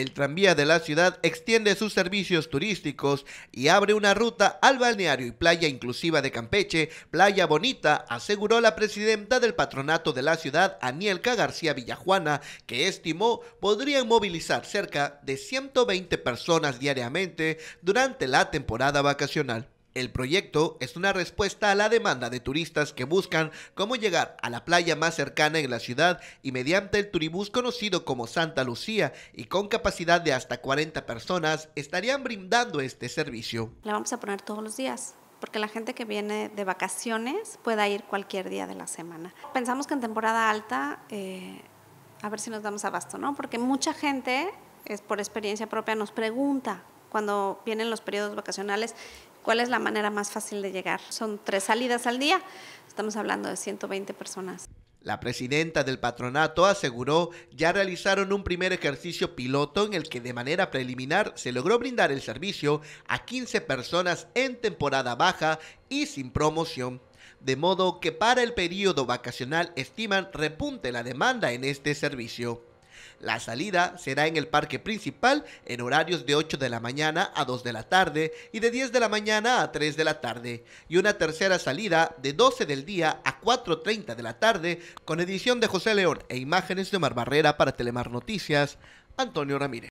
el tranvía de la ciudad extiende sus servicios turísticos y abre una ruta al balneario y playa inclusiva de Campeche, Playa Bonita, aseguró la presidenta del patronato de la ciudad, Anielka García Villajuana, que estimó podrían movilizar cerca de 120 personas diariamente durante la temporada vacacional. El proyecto es una respuesta a la demanda de turistas que buscan cómo llegar a la playa más cercana en la ciudad y mediante el turibús conocido como Santa Lucía y con capacidad de hasta 40 personas estarían brindando este servicio. La vamos a poner todos los días porque la gente que viene de vacaciones pueda ir cualquier día de la semana. Pensamos que en temporada alta, eh, a ver si nos damos abasto, ¿no? Porque mucha gente, es por experiencia propia, nos pregunta cuando vienen los periodos vacacionales, ¿cuál es la manera más fácil de llegar? Son tres salidas al día, estamos hablando de 120 personas. La presidenta del patronato aseguró ya realizaron un primer ejercicio piloto en el que de manera preliminar se logró brindar el servicio a 15 personas en temporada baja y sin promoción. De modo que para el periodo vacacional estiman repunte la demanda en este servicio. La salida será en el parque principal en horarios de 8 de la mañana a 2 de la tarde y de 10 de la mañana a 3 de la tarde y una tercera salida de 12 del día a 4.30 de la tarde con edición de José León e imágenes de Omar Barrera para Telemar Noticias, Antonio Ramírez.